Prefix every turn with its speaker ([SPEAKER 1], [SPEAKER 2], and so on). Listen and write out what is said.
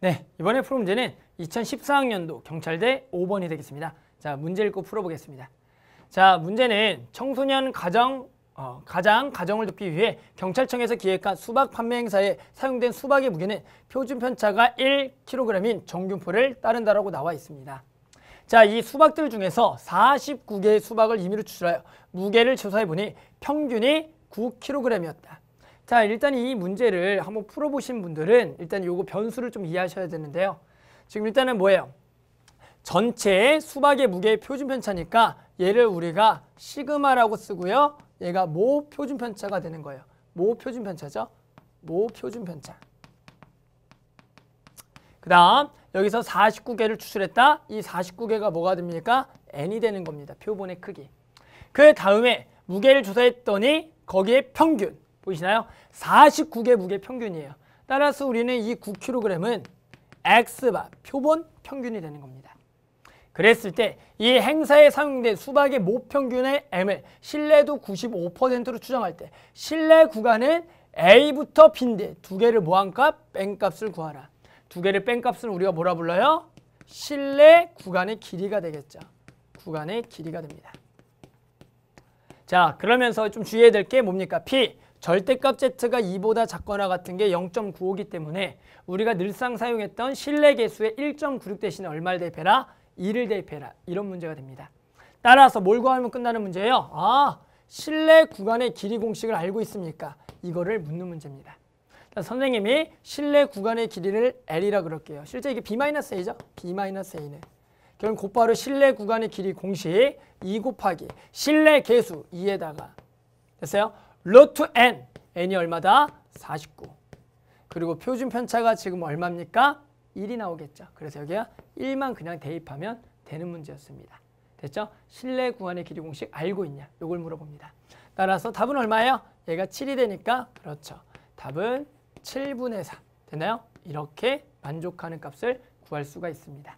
[SPEAKER 1] 네, 이번에 풀 문제는 2014학년도 경찰대 5번이 되겠습니다. 자, 문제 읽고 풀어보겠습니다. 자, 문제는 청소년 가정, 어, 가장 가정을 돕기 위해 경찰청에서 기획한 수박 판매 행사에 사용된 수박의 무게는 표준 편차가 1kg인 정균포를 따른다라고 나와 있습니다. 자, 이 수박들 중에서 49개의 수박을 임의로 추출하여 무게를 조사해보니 평균이 9kg이었다. 자 일단 이 문제를 한번 풀어보신 분들은 일단 요거 변수를 좀 이해하셔야 되는데요. 지금 일단은 뭐예요? 전체 수박의 무게의 표준 편차니까 얘를 우리가 시그마라고 쓰고요. 얘가 모 표준 편차가 되는 거예요. 모 표준 편차죠. 모 표준 편차. 그 다음 여기서 49개를 추출했다. 이 49개가 뭐가 됩니까? n이 되는 겁니다. 표본의 크기. 그 다음에 무게를 조사했더니 거기에 평균. 보이시나요? 49개 무게 평균이에요. 따라서 우리는 이 9kg은 X바 표본 평균이 되는 겁니다. 그랬을 때 이 행사에 사용된 수박의 모평균의 M을 신뢰도 95%로 추정할 때 신뢰 구간은 A부터 B인데 두 개를 모한값, 뺀값을 구하라. 두 개를 뺀값은 우리가 뭐라 불러요? 실내 구간의 길이가 되겠죠. 구간의 길이가 됩니다. 자, 그러면서 좀 주의해야 될 게 뭡니까? P, 절대값 z가 2보다 작거나 같은 게 0.95이기 때문에 우리가 늘상 사용했던 실내 개수의 1.96 대신에 얼마를 대입해라? 2를 대입해라. 이런 문제가 됩니다. 따라서 뭘 구하면 끝나는 문제예요? 아, 실내 구간의 길이 공식을 알고 있습니까? 이거를 묻는 문제입니다. 선생님이 실내 구간의 길이를 L이라 그럴게요. 실제 이게 B-A죠? B-A는. 결국 곧바로 실내 구간의 길이 공식 2 곱하기 실내 개수 2에다가 됐어요? 루트 n. n이 얼마다? 49. 그리고 표준 편차가 지금 얼마입니까? 1이 나오겠죠. 그래서 여기가 1만 그냥 대입하면 되는 문제였습니다. 됐죠? 실내 구간의 길이 공식 알고 있냐? 요걸 물어봅니다. 따라서 답은 얼마예요? 얘가 7이 되니까 그렇죠. 답은 7분의 4 되나요? 이렇게 만족하는 값을 구할 수가 있습니다.